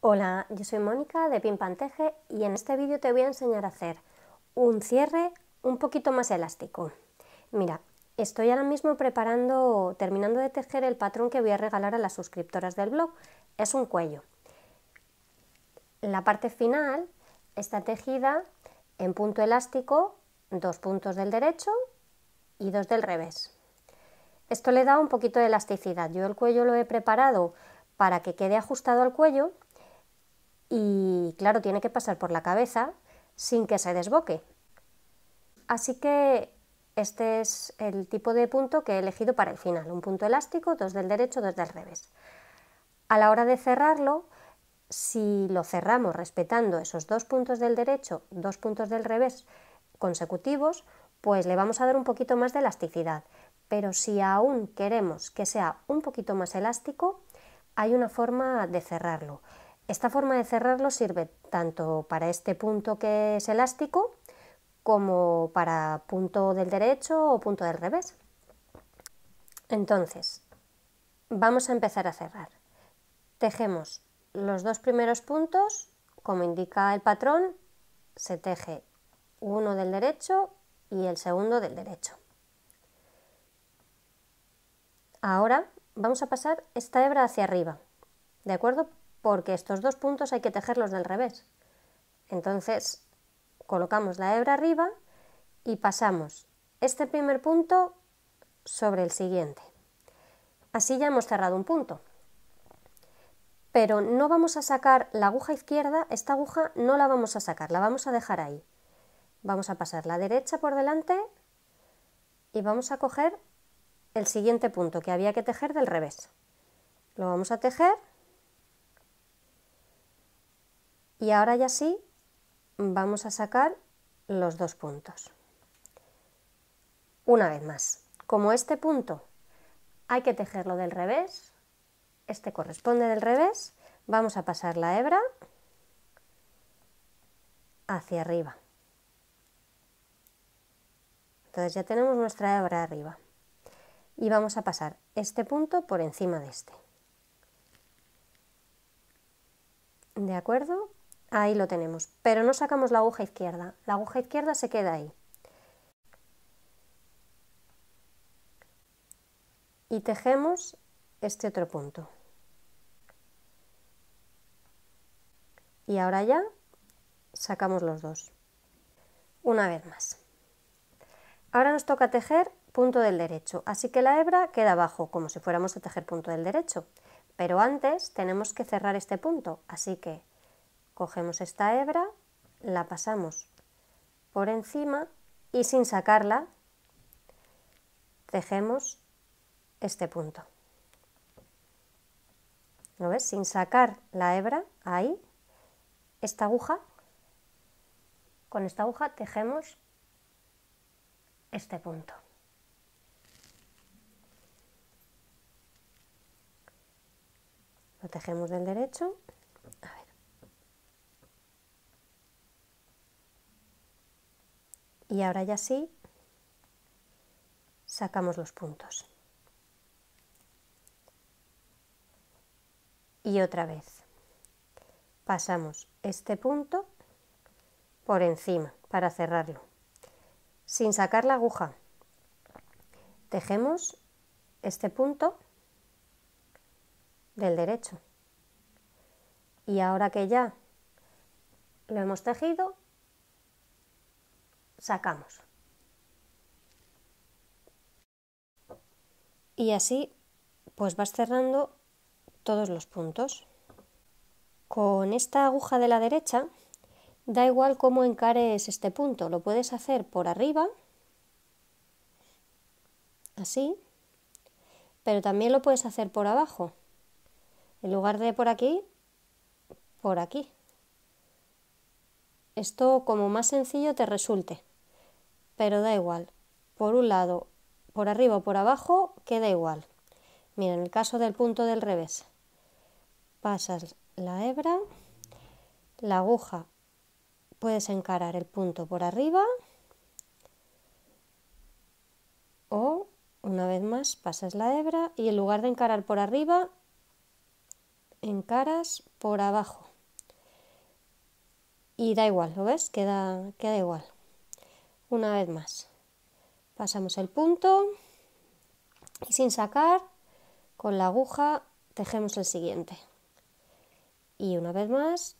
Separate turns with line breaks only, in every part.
Hola, yo soy Mónica de Pimpanteje y en este vídeo te voy a enseñar a hacer un cierre un poquito más elástico. Mira, estoy ahora mismo preparando, terminando de tejer el patrón que voy a regalar a las suscriptoras del blog. Es un cuello. La parte final está tejida en punto elástico, dos puntos del derecho y dos del revés. Esto le da un poquito de elasticidad. Yo el cuello lo he preparado para que quede ajustado al cuello y claro, tiene que pasar por la cabeza sin que se desboque. Así que este es el tipo de punto que he elegido para el final, un punto elástico, dos del derecho, dos del revés. A la hora de cerrarlo, si lo cerramos respetando esos dos puntos del derecho, dos puntos del revés consecutivos, pues le vamos a dar un poquito más de elasticidad. Pero si aún queremos que sea un poquito más elástico, hay una forma de cerrarlo. Esta forma de cerrarlo sirve tanto para este punto que es elástico como para punto del derecho o punto del revés. Entonces, vamos a empezar a cerrar. Tejemos los dos primeros puntos, como indica el patrón, se teje uno del derecho y el segundo del derecho. Ahora vamos a pasar esta hebra hacia arriba, ¿de acuerdo? porque estos dos puntos hay que tejerlos del revés. Entonces, colocamos la hebra arriba y pasamos este primer punto sobre el siguiente. Así ya hemos cerrado un punto. Pero no vamos a sacar la aguja izquierda, esta aguja no la vamos a sacar, la vamos a dejar ahí. Vamos a pasar la derecha por delante y vamos a coger el siguiente punto que había que tejer del revés. Lo vamos a tejer Y ahora ya sí, vamos a sacar los dos puntos. Una vez más, como este punto hay que tejerlo del revés, este corresponde del revés, vamos a pasar la hebra hacia arriba. Entonces ya tenemos nuestra hebra arriba. Y vamos a pasar este punto por encima de este. ¿De acuerdo? Ahí lo tenemos, pero no sacamos la aguja izquierda, la aguja izquierda se queda ahí. Y tejemos este otro punto. Y ahora ya sacamos los dos. Una vez más. Ahora nos toca tejer punto del derecho, así que la hebra queda abajo, como si fuéramos a tejer punto del derecho. Pero antes tenemos que cerrar este punto, así que Cogemos esta hebra, la pasamos por encima y sin sacarla tejemos este punto. ¿Lo ves? Sin sacar la hebra, ahí, esta aguja, con esta aguja tejemos este punto. Lo tejemos del derecho. y ahora ya sí sacamos los puntos. Y otra vez pasamos este punto por encima para cerrarlo, sin sacar la aguja. Tejemos este punto del derecho. Y ahora que ya lo hemos tejido, sacamos. Y así pues vas cerrando todos los puntos. Con esta aguja de la derecha da igual cómo encares este punto, lo puedes hacer por arriba, así, pero también lo puedes hacer por abajo. En lugar de por aquí, por aquí. Esto como más sencillo te resulte pero da igual. Por un lado, por arriba o por abajo, queda igual. Mira, en el caso del punto del revés, pasas la hebra, la aguja, puedes encarar el punto por arriba o una vez más pasas la hebra y en lugar de encarar por arriba, encaras por abajo. Y da igual, ¿lo ves? Queda, queda igual una vez más. Pasamos el punto y sin sacar, con la aguja tejemos el siguiente. Y una vez más,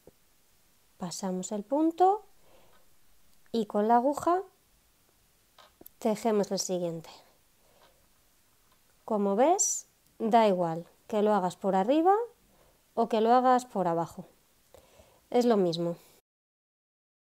pasamos el punto y con la aguja tejemos el siguiente. Como ves, da igual que lo hagas por arriba o que lo hagas por abajo. Es lo mismo.